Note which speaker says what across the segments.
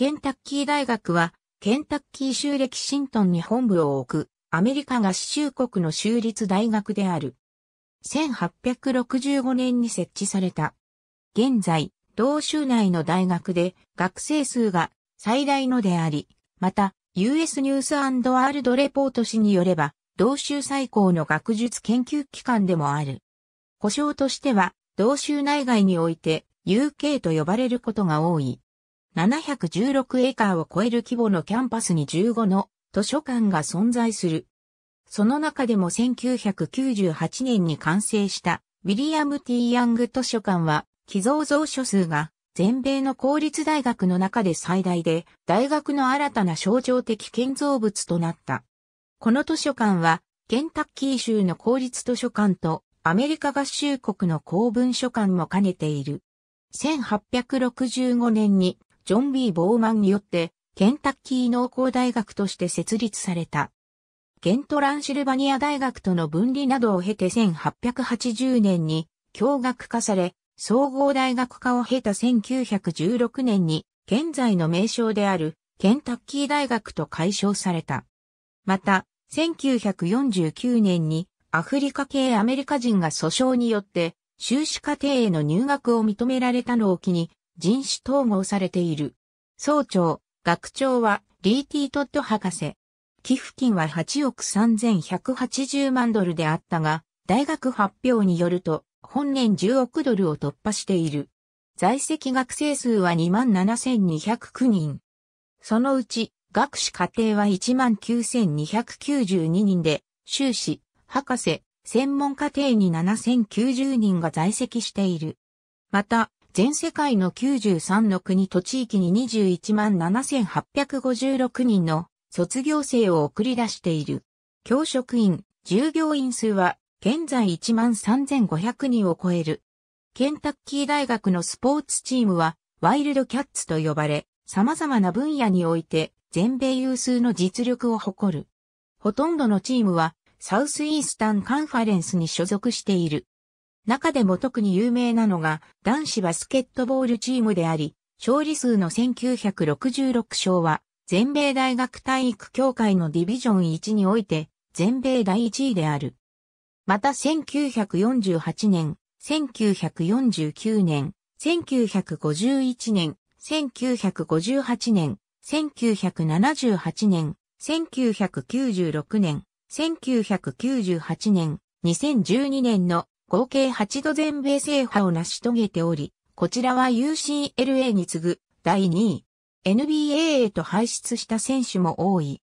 Speaker 1: ケンタッキー大学は、ケンタッキー州歴シントンに本部を置く、アメリカ合衆国の州立大学である。1865年に設置された。現在、同州内の大学で学生数が最大のであり、また、US ニュースワールドレポート誌によれば、同州最高の学術研究機関でもある。故障としては、同州内外において UK と呼ばれることが多い。716エーカーを超える規模のキャンパスに15の図書館が存在する。その中でも1998年に完成したウィリアム・テー・ヤング図書館は寄贈蔵書数が全米の公立大学の中で最大で大学の新たな象徴的建造物となった。この図書館はケンタッキー州の公立図書館とアメリカ合衆国の公文書館も兼ねている。1865年にジョン・ B・ ボーマンによって、ケンタッキー農工大学として設立された。ケントランシルバニア大学との分離などを経て1880年に共学化され、総合大学化を経た1916年に、現在の名称であるケンタッキー大学と解消された。また、1949年にアフリカ系アメリカ人が訴訟によって修士課程への入学を認められたのを機に人種統合されている。総長、学長はリー・ティートッド博士。寄付金は8億3180万ドルであったが、大学発表によると、本年10億ドルを突破している。在籍学生数は27,209人。そのうち、学士課程は19,292人で、修士、博士、専門課程に7,090人が在籍している。また、全世界の93の国と地域に21万7856人の卒業生を送り出している。教職員、従業員数は現在1万3500人を超える。ケンタッキー大学のスポーツチームはワイルドキャッツと呼ばれ、様々な分野において全米有数の実力を誇る。ほとんどのチームはサウスイースタンカンファレンスに所属している。中でも特に有名なのが男子バスケットボールチームであり、勝利数の1966勝は全米大学体育協会のディビジョン1において全米第1位である。また1948年、1949年、1951年、1958年、1978年、1996年、1998年、2012年の合計8度全米制覇を成し遂げており、こちらは UCLA に次ぐ第2位。NBA へと輩出した選手も多い。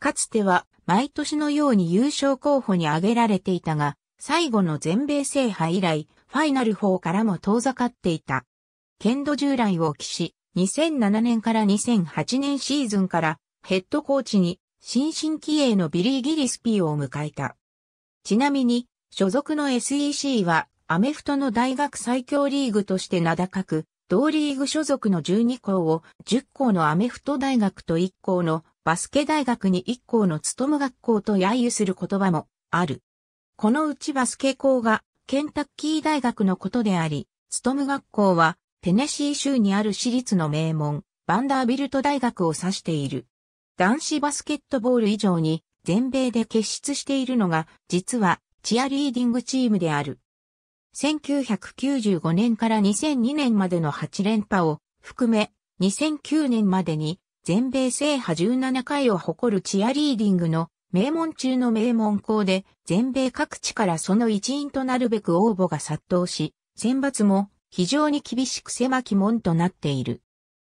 Speaker 1: かつては毎年のように優勝候補に挙げられていたが、最後の全米制覇以来、ファイナル4からも遠ざかっていた。剣道従来を期し、2007年から2008年シーズンからヘッドコーチに新進気鋭のビリー・ギリスピーを迎えた。ちなみに、所属の SEC は、アメフトの大学最強リーグとして名高く、同リーグ所属の12校を10校のアメフト大学と1校のバスケ大学に1校の務学校と揶揄する言葉もある。このうちバスケ校がケンタッキー大学のことであり、務学校はテネシー州にある私立の名門、バンダービルト大学を指している。男子バスケットボール以上に全米で結出しているのが、実はチアリーディングチームである。1995年から2002年までの8連覇を含め、2009年までに全米制覇17回を誇るチアリーディングの名門中の名門校で全米各地からその一員となるべく応募が殺到し、選抜も非常に厳しく狭き門となっている。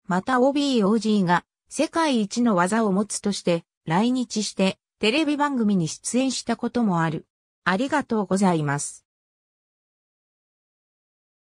Speaker 1: また OBOG が世界一の技を持つとして来日してテレビ番組に出演したこともある。ありがとうございます。